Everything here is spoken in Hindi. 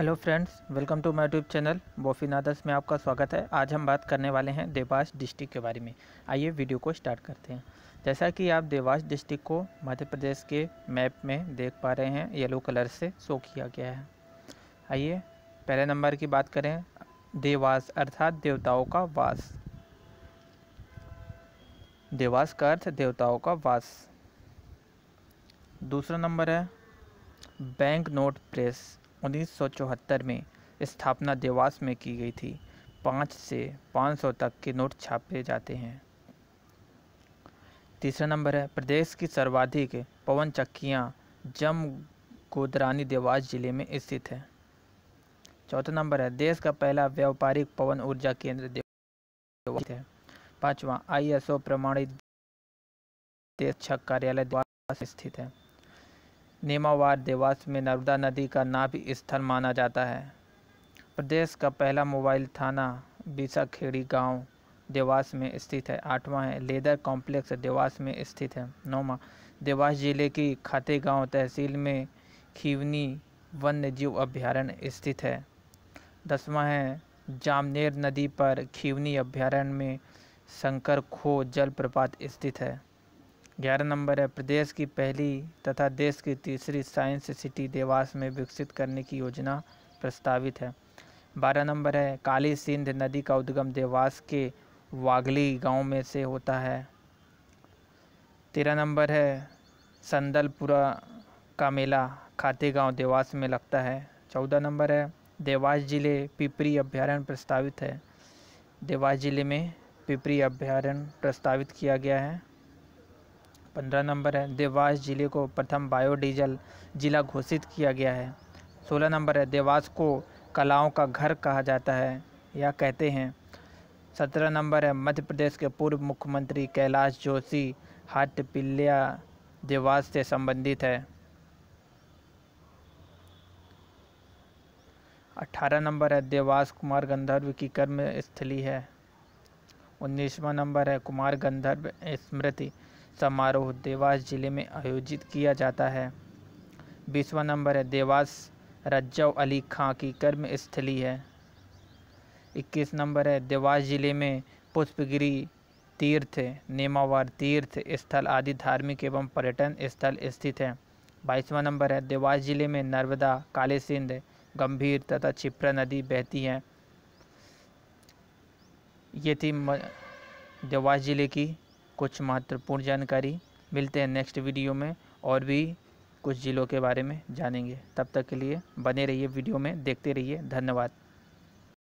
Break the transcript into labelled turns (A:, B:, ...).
A: hello friends welcome to my YouTube channel बॉफी में आपका स्वागत है आज हम बात करने वाले हैं देवास डिस्ट्रिक्ट के बारे में आइए वीडियो को स्टार्ट करते हैं जैसा कि आप देवास डिस्ट्रिक्ट को मध्य प्रदेश के मैप में देख पा रहे हैं येलो कलर से शो किया गया है आइए पहले नंबर की बात करें देवास अर्थात देवताओं का वास देवास का अर्थ देवताओं का वास दूसरा नंबर है बैंक नोट प्रेस 1974 में स्थापना देवास में की गई थी पाँच से पाँच सौ तक के नोट छापे जाते हैं तीसरा नंबर है प्रदेश की सर्वाधिक पवन चक्कियाँ जम गोदरानी देवास जिले में स्थित है चौथा नंबर है देश का पहला व्यापारिक पवन ऊर्जा केंद्र देवास है पाँचवा आईएसओ प्रमाणित देश कार्यालय द्वारा स्थित है नेमावार देवास में नर्मदा नदी का नाभि स्थल माना जाता है प्रदेश का पहला मोबाइल थाना बीसाखेड़ी गांव देवास में स्थित है आठवां है लेदर कॉम्प्लेक्स देवास में स्थित है नौवा देवास जिले की खाते गांव तहसील में खीवनी वन्य जीव अभ्यारण्य स्थित है दसवां है जामनेर नदी पर खीवनी अभ्यारण्य में शंकर खो जलप्रपात स्थित है ग्यारह नंबर है प्रदेश की पहली तथा देश की तीसरी साइंस सिटी देवास में विकसित करने की योजना प्रस्तावित है बारह नंबर है काली सिंध नदी का उद्गम देवास के वागली गांव में से होता है तेरह नंबर है संदलपुरा का मेला खाते गांव देवास में लगता है चौदह नंबर है देवास जिले पिपरी अभ्यारण्य प्रस्तावित है देवास जिले में पिपरी अभ्यारण्य प्रस्तावित किया गया है पंद्रह नंबर है देवास ज़िले को प्रथम बायोडीजल ज़िला घोषित किया गया है सोलह नंबर है देवास को कलाओं का घर कहा जाता है या कहते हैं सत्रह नंबर है मध्य प्रदेश के पूर्व मुख्यमंत्री कैलाश जोशी हाट पिल्लिया देवास से संबंधित है अठारह नंबर है देवास कुमार गंधर्व की कर्म स्थली है उन्नीसवा नंबर है कुमार गंधर्व स्मृति समारोह देवास जिले में आयोजित किया जाता है बीसवा नंबर है देवास रज्जव अली खां की कर्म स्थली है इक्कीस नंबर है देवास जिले में पुष्पगिरी तीर्थ नेमावर तीर्थ स्थल आदि धार्मिक एवं पर्यटन स्थल स्थित हैं बाईसवा नंबर है देवास जिले में नर्मदा काले सिंध गंभीर तथा छिप्रा नदी बहती हैं ये थी देवास जिले की कुछ महत्वपूर्ण जानकारी मिलते हैं नेक्स्ट वीडियो में और भी कुछ ज़िलों के बारे में जानेंगे तब तक के लिए बने रहिए वीडियो में देखते रहिए धन्यवाद